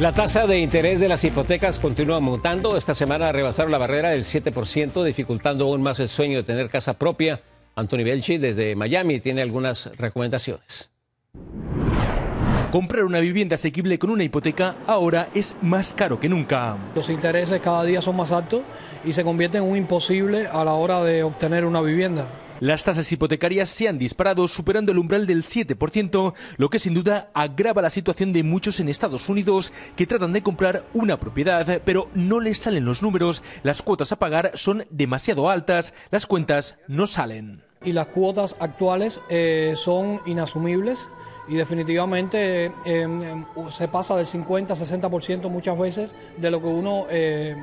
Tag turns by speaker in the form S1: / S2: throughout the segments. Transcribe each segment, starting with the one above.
S1: La tasa de interés de las hipotecas continúa montando. Esta semana rebasaron la barrera del 7%, dificultando aún más el sueño de tener casa propia. Anthony Belchi desde Miami tiene algunas recomendaciones.
S2: Comprar una vivienda asequible con una hipoteca
S1: ahora es más caro que nunca. Los intereses cada día son más altos y se convierte en un imposible a la hora de obtener una vivienda.
S2: Las tasas hipotecarias se han disparado superando el umbral del 7%, lo que sin duda agrava la situación de muchos en Estados Unidos que tratan de comprar una propiedad, pero no les salen los números, las cuotas a pagar son demasiado altas, las cuentas no salen.
S1: Y las cuotas actuales eh, son inasumibles y definitivamente em, em, se pasa del 50-60% muchas veces de lo que uno eh,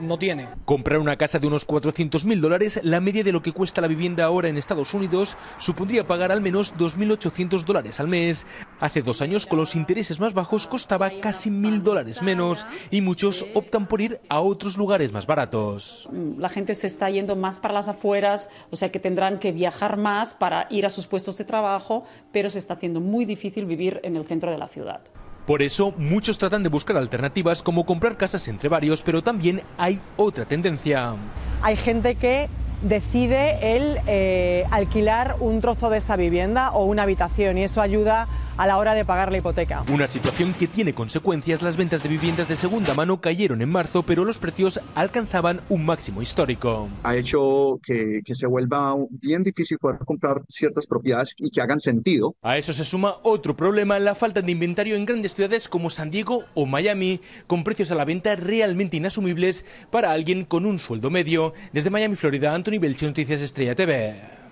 S1: no, tiene.
S2: Comprar una casa de unos 400 mil dólares, la media de lo que cuesta la vivienda ahora en Estados Unidos, supondría pagar al menos 2.800 dólares al mes. Hace dos años, con los intereses más bajos, costaba casi 1.000 dólares menos y muchos optan por ir a otros lugares más baratos. Mm, la gente se está yendo más para las afueras, o sea que tendrán que viajar más para ir a sus puestos de trabajo, pero se está haciendo muy difícil vivir en el centro de la ciudad. Por eso, muchos tratan de buscar alternativas como comprar casas entre varios, pero también hay otra tendencia. Hay gente que decide el eh, alquilar un trozo de esa vivienda o una habitación y eso ayuda a la hora de pagar la hipoteca. Una situación que tiene consecuencias. Las ventas de viviendas de segunda mano cayeron en marzo, pero los precios alcanzaban un máximo histórico. Ha hecho que, se vuelva bien difícil poder comprar ciertas propiedades y que hagan sentido. A eso se suma otro problema, la falta de inventario en grandes ciudades como San Diego o Miami, con precios a la venta realmente inasumibles para alguien con un sueldo medio. Desde Miami, Florida, Anthony Belchi, Noticias Estrella TV.